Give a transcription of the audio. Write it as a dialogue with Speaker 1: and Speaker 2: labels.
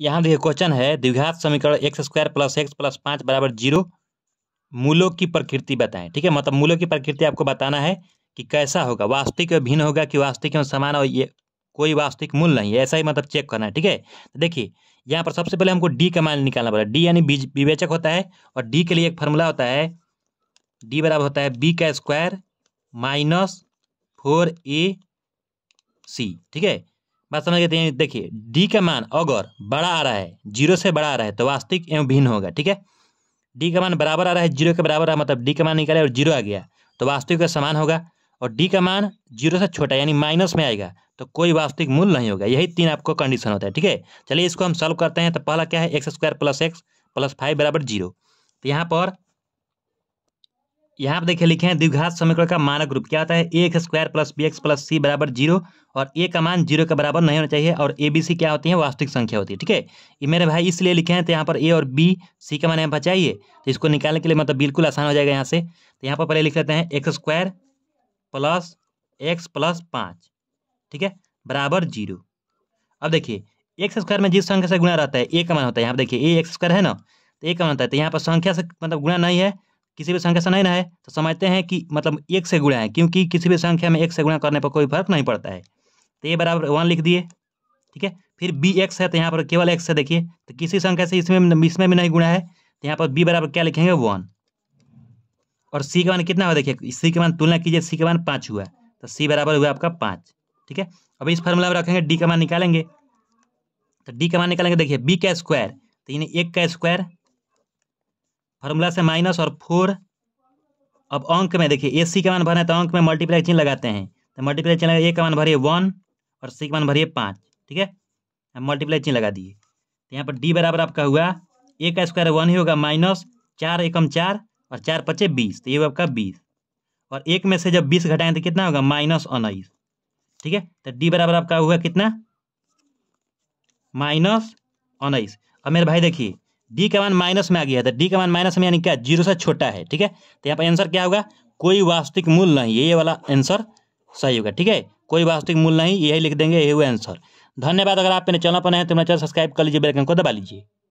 Speaker 1: यहाँ देखिए क्वेश्चन है द्विघात समीकरण x square plus x plus पाँच बराबर जीरो मूलों की प्रकृति बताएं ठीक है मतलब मूलों की प्रकृति आपको बताना है कि कैसा होगा वास्तविक में भिन्न होगा कि वास्तविक में समान और ये कोई वास्तविक मूल नहीं है ऐसा ही मतलब चेक करना है ठीक है तो देखिए यहाँ पर सबसे पहले हमको डी का मान निकालना पड़ा डी यानी विवेचक होता है और डी के लिए एक फॉर्मूला होता है डी बराबर होता है बी का square minus four a c ठीक है बात समझ गए तो देखिए डी का मान अगर बड़ा आ रहा है जीरो से बड़ा आ रहा है तो वास्तविक एवं भिन्न होगा ठीक है डी का मान बराबर आ रहा है जीरो के बराबर आ मतलब डी का मान निकाले और जीरो आ गया तो वास्तविक का समान होगा और डी का मान जीरो से छोटा यानी माइनस में आएगा तो कोई वास्तविक मूल नहीं होगा यही तीन आपको कंडीशन होता है ठीक है चलिए इसको हम सॉल्व करते हैं तो पहला क्या है x square plus x plus five बराबर जीरो तो यहाँ पर यहाँ पर देखिए लिखे हैं द्विघात समीकरण का मानक रूप क्या होता है A square plus B X plus C बराबर जीरो और ए का मान जीरो के बराबर नहीं होना चाहिए और ए बी सी क्या होती है वास्तविक संख्या होती है ठीक है ये मेरे भाई इसलिए लिखे हैं तो यहाँ पर ए और बी सी का मान यहाँ बचाइए तो इसको निकालने के लिए मतलब बिल्कुल आसान हो जाएगा यहाँ से तो यहाँ पर पहले लिख लेते हैं x square plus x plus पाँच ठीक है बराबर जीरो अब देखिए एक्स स्क्वायर में जिस संख्या से गुणा रहता है ए का मान होता है यहाँ पर देखिए ए एक्स स्क्वायर है ना तो ए का मान होता है तो यहाँ पर संख्या से मतलब गुणा नहीं है किसी भी संख्या से नहीं रहे तो समझते हैं कि मतलब एक से गुणा है क्योंकि किसी भी संख्या में एक से गुणा करने पर कोई फर्क नहीं पड़ता है तो ये बराबर वन लिख दिए ठीक है फिर बी एक्स है तो यहाँ पर केवल एक्स है देखिए तो किसी संख्या से इसमें इसमें भी नहीं गुणा है तो यहाँ पर बी बराबर क्या लिखेंगे वन और सी के मान कितना हुआ देखिए सी के मान तुलना कीजिए सी के मान पाँच हुआ तो सी बराबर हुआ आपका पाँच ठीक है अब इस फॉर्मूला में रखेंगे डी का मान निकालेंगे तो डी का मान निकालेंगे देखिए बी का स्क्वायर तो यानी एक का स्क्वायर फार्मूला से माइनस और फोर अब अंक में देखिए ए सी का मान भरना है तो अंक में मल्टीप्लाई चिन्ह लगाते हैं तो मल्टीप्लाई चिन्ह ए का मान भरिए वन और सी का मान भरिए पाँच ठीक है अब मल्टीप्लाई चिन्ह लगा दिए तो यहाँ पर डी बराबर आपका हुआ ए का स्क्वायर वन ही होगा माइनस चार एकम चार और चार पच्चे बीस तो ये आपका बीस और एक में से जब बीस घटाएं तो कितना होगा माइनस उन्नीस ठीक है तो डी बराबर आपका हुआ कितना माइनस उन्नीस अब मेरे भाई देखिए डी का मान माइनस में आ गया था तो डी का मान माइनस में यानी क्या जीरो से छोटा है ठीक है तो यहाँ पर आंसर क्या होगा कोई वास्तविक मूल नहीं ये वाला आंसर सही होगा ठीक है कोई वास्तविक मूल नहीं यही लिख देंगे यही हुआ आंसर धन्यवाद अगर आप मेरे चैनल पर नए तो मेरा चैनल सब्सक्राइब कर लीजिए बेल आइकन को दबा लीजिए